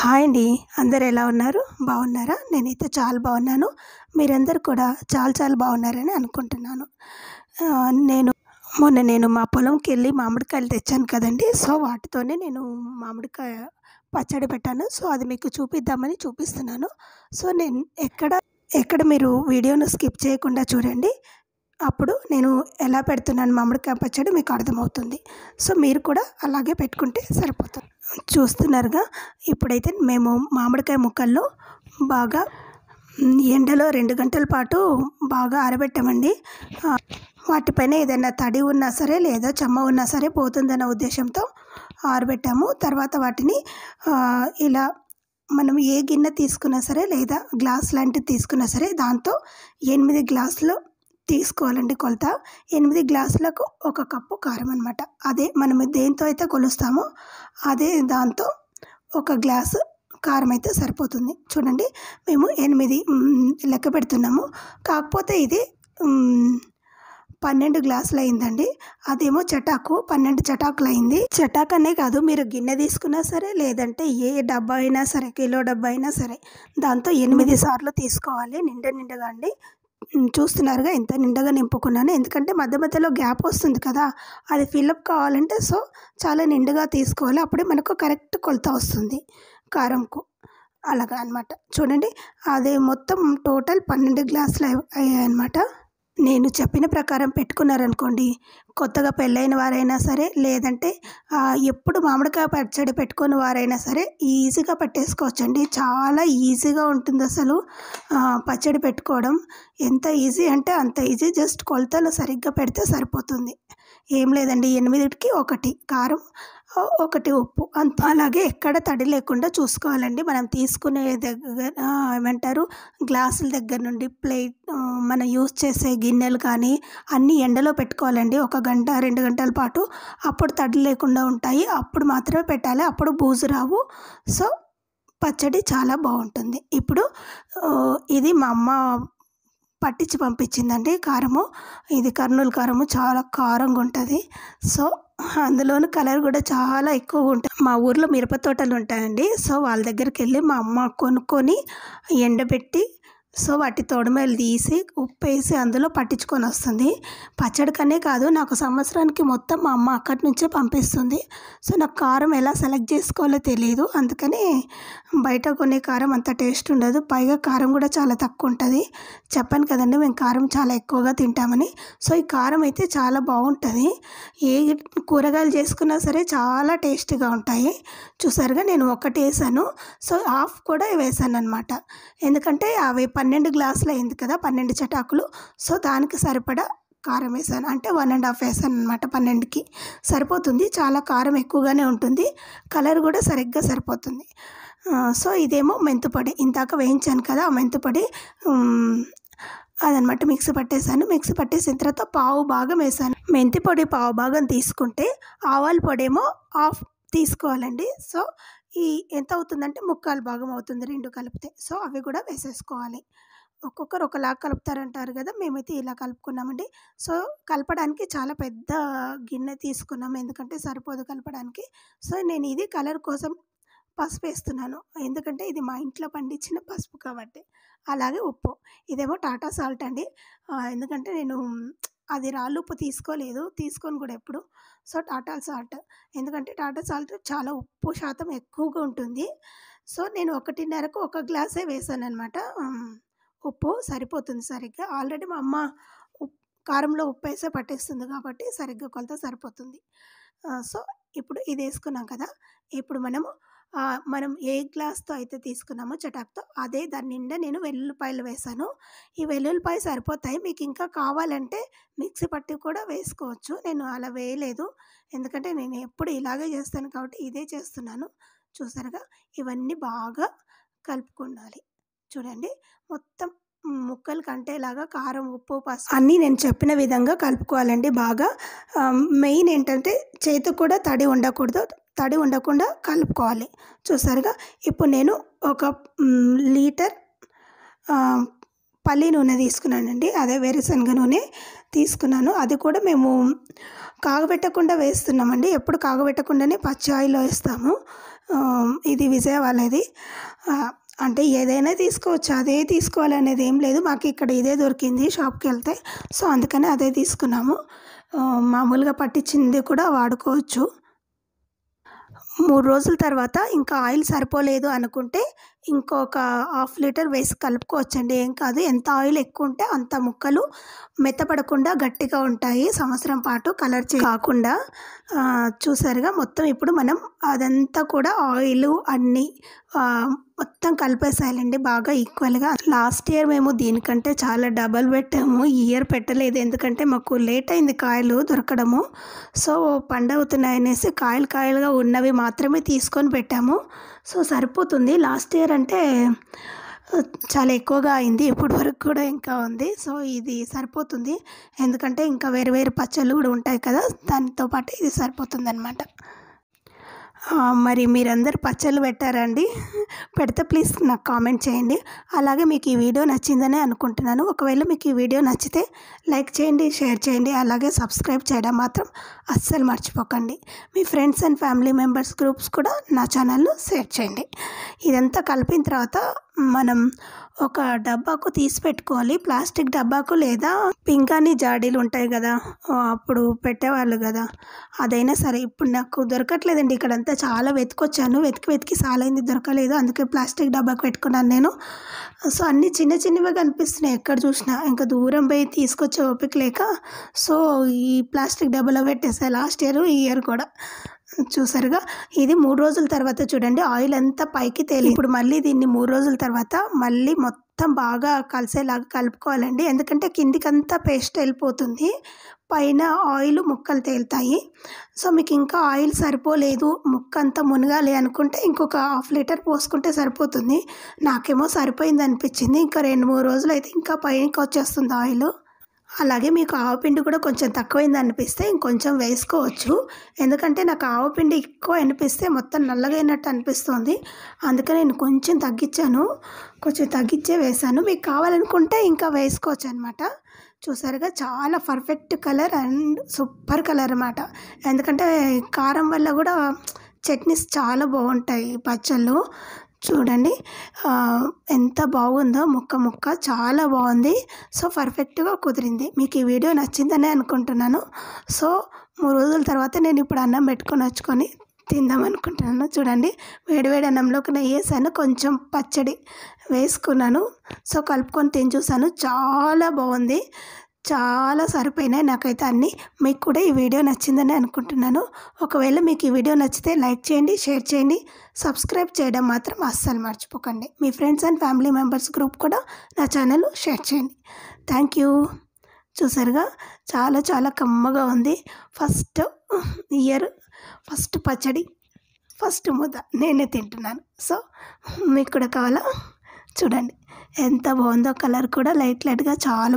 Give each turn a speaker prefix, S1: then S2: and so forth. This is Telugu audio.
S1: హాయ్ అండి అందరు ఎలా ఉన్నారు బాగున్నారా నేనైతే చాలా బాగున్నాను మీరందరూ కూడా చాలా చాలా బాగున్నారని అనుకుంటున్నాను నేను మొన్న నేను మా పొలంకి వెళ్ళి మామిడికాయలు తెచ్చాను కదండి సో వాటితోనే నేను మామిడికాయ పచ్చడి పెట్టాను సో అది మీకు చూపిద్దామని చూపిస్తున్నాను సో నేను ఎక్కడ ఎక్కడ మీరు వీడియోను స్కిప్ చేయకుండా చూడండి అప్పుడు నేను ఎలా పెడుతున్నాను మామిడికాయ పచ్చడి మీకు అర్థమవుతుంది సో మీరు కూడా అలాగే పెట్టుకుంటే సరిపోతుంది చూస్తున్నారుగా ఇప్పుడైతే మేము మామిడికాయ ముక్కల్లో బాగా ఎండలో రెండు గంటల పాటు బాగా ఆరబెట్టామండి వాటిపైన ఏదైనా తడి ఉన్నా సరే లేదా చెమ్మ ఉన్నా సరే పోతుందన్న ఉద్దేశంతో ఆరబెట్టాము తర్వాత వాటిని ఇలా మనం ఏ గిన్నె తీసుకున్నా సరే లేదా గ్లాస్ లాంటిది తీసుకున్నా సరే దాంతో ఎనిమిది గ్లాసులు తీసుకోవాలండి కొలత ఎనిమిది గ్లాసులకు ఒక కప్పు కారం అనమాట అదే మనం దేంతో అయితే కొలుస్తామో అదే దాంతో ఒక గ్లాసు కారం అయితే సరిపోతుంది చూడండి మేము ఎనిమిది లెక్క పెడుతున్నాము కాకపోతే ఇది పన్నెండు గ్లాసులు అయిందండి అదేమో చటాకు పన్నెండు చటాకులు అయింది చటాకు అనే కాదు మీరు గిన్నె తీసుకున్నా సరే లేదంటే ఏ డబ్బా అయినా సరే కిలో డబ్బా అయినా సరే దాంతో ఎనిమిది సార్లు తీసుకోవాలి నిండా నిండుగా అండి చూస్తున్నారుగా ఎంత నిండగా నింపుకున్నాను ఎందుకంటే మధ్య మధ్యలో గ్యాప్ వస్తుంది కదా అది ఫిల్అప్ కావాలంటే సో చాలా నిండుగా తీసుకోవాలి అప్పుడే మనకు కరెక్ట్ కొలత వస్తుంది కారంకు అలాగా అనమాట చూడండి అది మొత్తం టోటల్ పన్నెండు గ్లాసులు అయ్యాయి అనమాట నేను చెప్పిన ప్రకారం పెట్టుకున్నారనుకోండి కొత్తగా పెళ్ళైన వారైనా సరే లేదంటే ఎప్పుడు మామిడికాయ పచ్చడి పెట్టుకుని వారైనా సరే ఈజీగా పట్టేసుకోవచ్చండి చాలా ఈజీగా ఉంటుంది అసలు పచ్చడి పెట్టుకోవడం ఎంత ఈజీ అంటే అంత ఈజీ జస్ట్ కొలతలు సరిగ్గా పెడితే సరిపోతుంది ఏం లేదండి ఎనిమిదిటికి ఒకటి కారం ఒకటి ఉప్పు అలాగే ఎక్కడ తడి లేకుండా చూసుకోవాలండి మనం తీసుకునే దగ్గర ఏమంటారు గ్లాసుల దగ్గర నుండి ప్లేట్ మనం యూజ్ చేసే గిన్నెలు కానీ అన్నీ ఎండలో పెట్టుకోవాలండి ఒక గంట రెండు గంటల పాటు అప్పుడు తడి లేకుండా ఉంటాయి అప్పుడు మాత్రమే పెట్టాలి అప్పుడు బూజు రావు సో పచ్చడి చాలా బాగుంటుంది ఇప్పుడు ఇది మా అమ్మ పట్టించి పంపించిందండి కారము ఇది కర్నూలు కారము చాలా కారంగా ఉంటుంది సో అందులోనూ కలర్ కూడా చాలా ఎక్కువగా ఉంటాయి మా ఊర్లో మిరప తోటలు ఉంటాయండి సో వాళ్ళ దగ్గరికి వెళ్ళి మా అమ్మ కొనుక్కొని ఎండబెట్టి సో వాటి తోడమేలు తీసి ఉప్పు వేసి అందులో పట్టించుకొని వస్తుంది పచ్చడికనే కాదు నాకు సంవత్సరానికి మొత్తం మా అమ్మ అక్కడి నుంచే పంపిస్తుంది సో నాకు కారం ఎలా సెలెక్ట్ చేసుకోవాలో తెలియదు అందుకని బయట కొనే కారం అంత టేస్ట్ ఉండదు పైగా కారం కూడా చాలా తక్కువ ఉంటుంది చెప్పాను కదండి మేము కారం చాలా ఎక్కువగా తింటామని సో ఈ కారం అయితే చాలా బాగుంటుంది ఏ కూరగాయలు చేసుకున్నా సరే చాలా టేస్టీగా ఉంటాయి చూసారుగా నేను ఒకటి వేసాను సో హాఫ్ కూడా వేసాను అనమాట ఎందుకంటే అవి పని పన్నెండు గ్లాసులు అయింది కదా పన్నెండు చటాకులు సో దానికి సరిపడా కారం వేసాను అంటే వన్ అండ్ హాఫ్ వేసాను అనమాట పన్నెండుకి సరిపోతుంది చాలా కారం ఎక్కువగానే ఉంటుంది కలర్ కూడా సరిగ్గా సరిపోతుంది సో ఇదేమో మెంతుపొడి ఇందాక వేయించాను కదా ఆ మెంతుపొడి అదనమాట మిక్సీ పట్టేశాను మిక్సీ పట్టేసిన తర్వాత పావు భాగం వేసాను మెంతి పొడి పావు భాగం తీసుకుంటే ఆవాల పొడి ఏమో హాఫ్ తీసుకోవాలండి సో ఈ ఎంత అవుతుందంటే ముక్కాలు భాగం అవుతుంది రెండు కలిపితే సో అవి కూడా వేసేసుకోవాలి ఒక్కొక్కరు ఒకలా కలుపుతారంటారు కదా మేమైతే ఇలా కలుపుకున్నామండి సో కలపడానికి చాలా పెద్ద గిన్నె తీసుకున్నాం ఎందుకంటే సరిపోదు కలపడానికి సో నేను ఇది కలర్ కోసం పసుపు వేస్తున్నాను ఎందుకంటే ఇది మా ఇంట్లో పండించిన పసుపు కాబట్టి అలాగే ఉప్పు ఇదేమో టాటా సాల్ట్ అండి ఎందుకంటే నేను అది రాళ్ళుప్పు తీసుకోలేదు తీసుకొని కూడా ఎప్పుడు సో టాటా సాల్ట్ ఎందుకంటే టాటా సాల్ట్ చాలా ఉప్పు శాతం ఎక్కువగా ఉంటుంది సో నేను ఒకటిన్నరకు ఒక గ్లాసే వేసాను అనమాట ఉప్పు సరిపోతుంది సరిగ్గా ఆల్రెడీ మా అమ్మ కారంలో ఉప్పు వేసే పట్టేస్తుంది కాబట్టి సరిగ్గా కొలత సరిపోతుంది సో ఇప్పుడు ఇది వేసుకున్నాం కదా ఇప్పుడు మనము మనం ఏ గ్లాస్తో అయితే తీసుకున్నామో చటాక్తో అదే దాని నిండా నేను వెల్లుల్లిపాయలు వేసాను ఈ వెల్లుల్లిపాయ సరిపోతాయి మీకు ఇంకా కావాలంటే మిక్సీ పట్టి కూడా వేసుకోవచ్చు నేను అలా వేయలేదు ఎందుకంటే నేను ఎప్పుడు ఇలాగే చేస్తాను కాబట్టి ఇదే చేస్తున్నాను చూసారుగా ఇవన్నీ బాగా కలుపుకుండాలి చూడండి మొత్తం ముక్కలు కంటేలాగా కారం ఉప్పు పసుపు అన్నీ నేను చెప్పిన విధంగా కలుపుకోవాలండి బాగా మెయిన్ ఏంటంటే చేతికి కూడా తడి ఉండకూడదు తడి ఉండకుండా కలుపుకోవాలి చూసారుగా ఇప్పుడు నేను ఒక లీటర్ పల్లి నూనె తీసుకున్నానండి అదే వేరుశనగ నూనె తీసుకున్నాను అది కూడా మేము కాగబెట్టకుండా వేస్తున్నామండి ఎప్పుడు కాగబెట్టకుండానే పచ్చి ఆయిల్ వేస్తాము ఇది విజయవాడది అంటే ఏదైనా తీసుకోవచ్చు అదే తీసుకోవాలనేది ఏం లేదు మాకు ఇక్కడ ఇదే దొరికింది షాప్కి వెళ్తే సో అందుకని అదే తీసుకున్నాము మామూలుగా పట్టించింది కూడా వాడుకోవచ్చు మూడు రోజుల తర్వాత ఇంకా ఆయిల్ సరిపోలేదు అనుకుంటే ఇంకొక హాఫ్ లీటర్ వేసి కలుపుకోవచ్చండి ఏం కాదు ఎంత ఆయిల్ ఎక్కువ ఉంటే అంత ముక్కలు మెత్తపడకుండా గట్టిగా ఉంటాయి సంవత్సరం పాటు కలర్ కాకుండా చూసారుగా మొత్తం ఇప్పుడు మనం అదంతా కూడా ఆయిల్ అన్నీ మొత్తం కలిపేసాయాలండి బాగా ఈక్వల్గా లాస్ట్ ఇయర్ మేము దీనికంటే చాలా డబల్ పెట్టాము ఈ ఇయర్ పెట్టలేదు ఎందుకంటే మాకు లేట్ అయింది కాయలు దొరకడము సో పండవుతున్నాయనేసి కాయలు కాయలుగా ఉన్నవి మాత్రమే తీసుకొని పెట్టాము సో సరిపోతుంది లాస్ట్ ఇయర్ అంటే చాలా ఎక్కువగా అయింది ఇప్పటి వరకు కూడా ఇంకా ఉంది సో ఇది సరిపోతుంది ఎందుకంటే ఇంకా వేరు వేరు పచ్చళ్ళు కూడా ఉంటాయి కదా దానితో పాటు ఇది సరిపోతుంది అనమాట మరి మీరందరూ పచ్చళ్ళు పెట్టారండి పెడితే ప్లీజ్ నాకు కామెంట్ చేయండి అలాగే మీకు ఈ వీడియో నచ్చిందని అనుకుంటున్నాను ఒకవేళ మీకు ఈ వీడియో నచ్చితే లైక్ చేయండి షేర్ చేయండి అలాగే సబ్స్క్రైబ్ చేయడం మాత్రం అస్సలు మర్చిపోకండి మీ friends and family members groups కూడా నా ఛానల్లో షేర్ చేయండి ఇదంతా కలిపిన తర్వాత మనం ఒక డబ్బాకు తీసి పెట్టుకోవాలి ప్లాస్టిక్ డబ్బాకు లేదా పింకాని జాడీలు ఉంటాయి కదా అప్పుడు పెట్టేవాళ్ళు కదా అదైనా సరే ఇప్పుడు నాకు దొరకట్లేదండి ఇక్కడంతా చాలా వెతికొచ్చాను వెతికి వెతికి సాలైంది దొరకలేదు అందుకే ప్లాస్టిక్ డబ్బాకు పెట్టుకున్నాను నేను సో అన్నీ చిన్న చిన్నవి కనిపిస్తున్నాయి ఎక్కడ చూసినా ఇంకా దూరం పోయి తీసుకొచ్చే ఓపిక లేక సో ఈ ప్లాస్టిక్ డబ్బాలో పెట్టేసాయి లాస్ట్ ఇయర్ ఈ ఇయర్ కూడా చూసారుగా ఇది మూడు రోజుల తర్వాత చూడండి ఆయిల్ అంతా పైకి తేలి ఇప్పుడు మళ్ళీ దీన్ని మూడు రోజుల తర్వాత మళ్ళీ మొత్తం బాగా కలిసేలాగా కలుపుకోవాలండి ఎందుకంటే కిందికంతా పేస్ట్ వెళ్ళిపోతుంది పైన ఆయిల్ ముక్కలు తేలుతాయి సో మీకు ఇంకా ఆయిల్ సరిపోలేదు ముక్క అంతా మునగాలి అనుకుంటే ఇంకొక హాఫ్ లీటర్ పోసుకుంటే సరిపోతుంది నాకేమో సరిపోయింది అనిపించింది ఇంకా రెండు మూడు రోజులు అయితే ఇంకా పైకి వచ్చేస్తుంది ఆయిల్ అలాగే మీకు ఆవపిండి కూడా కొంచెం తక్కువైంది అనిపిస్తే ఇంకొంచెం వేసుకోవచ్చు ఎందుకంటే నాకు ఆవపిండి ఎక్కువ అనిపిస్తే మొత్తం నల్లగైనట్టు అనిపిస్తుంది అందుకని నేను కొంచెం తగ్గించాను కొంచెం తగ్గించే వేశాను మీకు కావాలనుకుంటే ఇంకా వేసుకోవచ్చు అనమాట చూసారుగా చాలా perfect colour and super colour అనమాట ఎందుకంటే కారం వల్ల కూడా చట్నీస్ చాలా బాగుంటాయి పచ్చళ్ళు చూడండి ఎంత బాగుందో ముక్క ముక్క చాలా బాగుంది సో పర్ఫెక్ట్గా కుదిరింది మీకు ఈ వీడియో నచ్చిందని అనుకుంటున్నాను సో మూడు రోజుల తర్వాత నేను ఇప్పుడు అన్నం పెట్టుకొని వచ్చుకొని తిందాం అనుకుంటున్నాను చూడండి వేడివేడి అన్నంలోకి నెయ్యి వేసాను కొంచెం పచ్చడి వేసుకున్నాను సో కలుపుకొని తిని చూసాను చాలా బాగుంది చాలా సరిపోయినాయి నాకైతే అన్నీ మీకు కూడా ఈ వీడియో నచ్చిందని అనుకుంటున్నాను ఒకవేళ మీకు ఈ వీడియో నచ్చితే లైక్ చేయండి షేర్ చేయండి సబ్స్క్రైబ్ చేయడం మాత్రం అస్సలు మర్చిపోకండి మీ friends and family members group కూడా నా ఛానల్ షేర్ చేయండి థ్యాంక్ యూ చూసారుగా చాలా చాలా కమ్మగా ఉంది ఫస్ట్ ఇయర్ ఫస్ట్ పచ్చడి ఫస్ట్ ముద్ద నేనే తింటున్నాను సో మీకు కూడా కావాలా చూడండి ఎంత బాగుందో కలర్ కూడా లైట్ లైట్గా చాలా